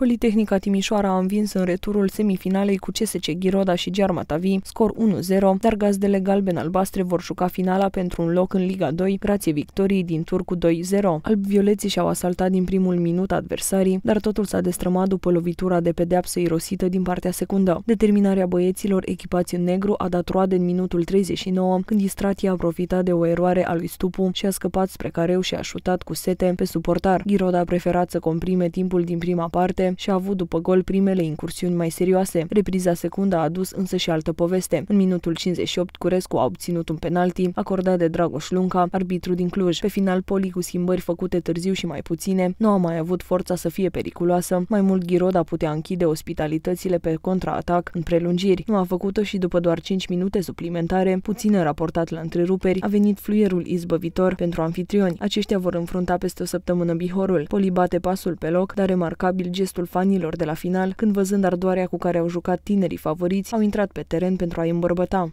Politehnica Timișoara a învins în returul semifinalei cu CSC Ghiroda și Tavi, scor 1-0, dar gazdele galben-albastre vor juca finala pentru un loc în Liga 2, grație victoriei din tur cu 2-0. Alb-violeții și-au asaltat din primul minut adversarii, dar totul s-a destrămat după lovitura de pedeapsă irosită din partea secundă. Determinarea băieților echipați în negru a dat roade în minutul 39, când Istratia a profitat de o eroare a lui Stupu și a scăpat spre careu și a șutat cu sete pe suportar. Ghiroda a preferat să comprime timpul din prima parte, și a avut după gol primele incursiuni mai serioase. Repriza secundă a adus însă și altă poveste. În minutul 58, Curescu a obținut un penalti acordat de Dragoș Lunca, arbitru din Cluj. Pe final, Poli cu schimbări făcute târziu și mai puține, nu a mai avut forța să fie periculoasă. Mai mult, Ghiroda putea închide ospitalitățile pe contraatac în prelungiri. Nu a făcut-o și după doar 5 minute suplimentare, puțină raportat la întreruperi, a venit fluierul izbăvitor pentru anfitrioni. Aceștia vor înfrunta peste o săptămână Bihorul. Poli bate pasul pe loc, dar remarcabil gestul sufletul fanilor de la final, când văzând ardoarea cu care au jucat tinerii favoriți, au intrat pe teren pentru a-i îmbărbăta.